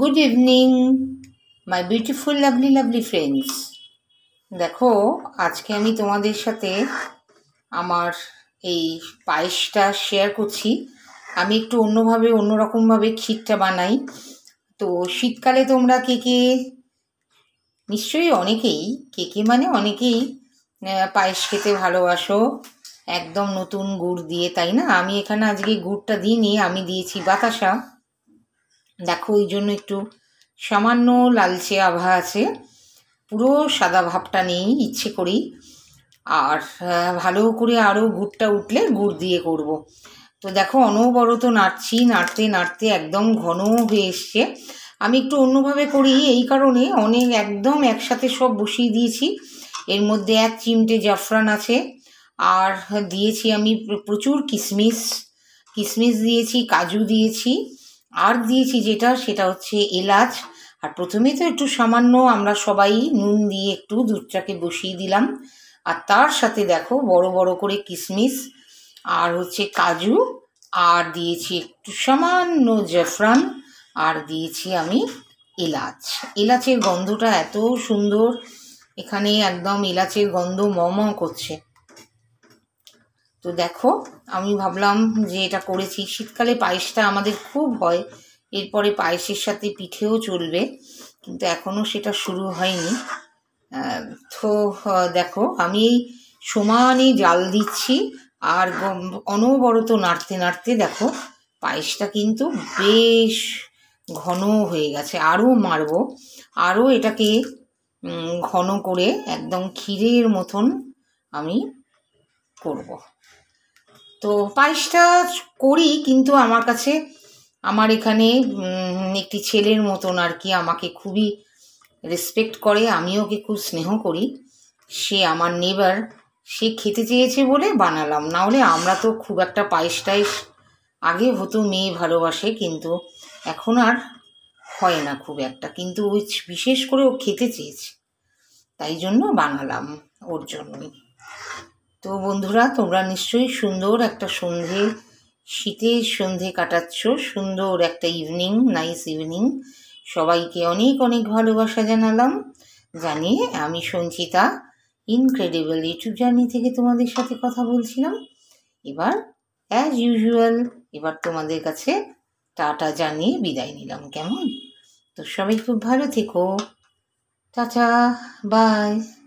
Good evening my beautiful lovely lovely friends দেখো আজকে আমি তোমাদের সাথে আমার এই পায়েসটা শেয়ার করছি আমি একটু অন্যভাবে অন্যরকমভাবে ক্ষীরটা বানাই তো শীতকালে তোমরা কেকে নিশ্চয়ই অনেকেই কেকে মানে অনেকেই পায়েস খেতে ভালোবাসো একদম নতুন গুড় দিয়ে তাই না আমি এখানে আজকে গুড়টা দিইনি আমি দিয়েছি বাতাসা দেখো ওই জন্য একটু সামান্য লালচে আভা আছে পুরো সাদা ভাবটা নেই ইচ্ছে করি আর ভালো করে আরও গুড়টা উঠলে গুড় দিয়ে করব। তো দেখো অনবরত নাড়ছি নাড়তে নাড়তে একদম ঘন হয়ে এসছে আমি একটু অন্যভাবে করি এই কারণে অনেক একদম একসাথে সব বসিয়ে দিয়েছি এর মধ্যে এক চিমটে জাফরান আছে আর দিয়েছি আমি প্রচুর কিশমিশ কিশমিশ দিয়েছি কাজু দিয়েছি আর দিয়েছি যেটা সেটা হচ্ছে এলাচ আর প্রথমে তো একটু সামান্য আমরা সবাই নুন দিয়ে একটু দুধটাকে বসিয়ে দিলাম আর তার সাথে দেখো বড় বড় করে কিশমিশ আর হচ্ছে কাজু আর দিয়েছি একটু সামান্য জাফরান আর দিয়েছি আমি এলাচ এলাচের গন্ধটা এত সুন্দর এখানে একদম এলাচের গন্ধ ম করছে তো দেখো আমি ভাবলাম যে এটা করেছি শীতকালে পায়েসটা আমাদের খুব হয় এরপরে পায়েসের সাথে পিঠেও চলবে কিন্তু এখনও সেটা শুরু হয়নি তো দেখো আমি এই সমানে জাল দিচ্ছি আর অনবরত নাড়তে নাড়তে দেখো পায়েসটা কিন্তু বেশ ঘন হয়ে গেছে আরও মারব আরও এটাকে ঘন করে একদম ক্ষীরের মতন আমি করবো তো পায়েসটা করি কিন্তু আমার কাছে আমার এখানে একটি ছেলের মতন আর কি আমাকে খুবই রেসপেক্ট করে আমিও ওকে খুব স্নেহ করি সে আমার নেবার সে খেতে চেয়েছে বলে বানালাম না হলে আমরা তো খুব একটা পায়েস টায়েস আগে হতো মেয়ে ভালোবাসে কিন্তু এখন আর হয় না খুব একটা কিন্তু ওই বিশেষ করে ও খেতে চেয়েছে তাই জন্য বানালাম ওর জন্যই তো বন্ধুরা তোমরা নিশ্চয়ই সুন্দর একটা সন্ধে শীতের সন্ধে কাটাচ্ছ সুন্দর একটা ইভিনিং নাইস ইভিনিং সবাইকে অনেক অনেক ভালোবাসা জানালাম জানিয়ে আমি সঞ্চিতা ইনক্রেডিবল ইউটিউব জার্নি থেকে তোমাদের সাথে কথা বলছিলাম এবার অ্যাজ ইউজুয়াল এবার তোমাদের কাছে টাটা জানিয়ে বিদায় নিলাম কেমন তো সবাই খুব ভালো থেকো টাটা বাই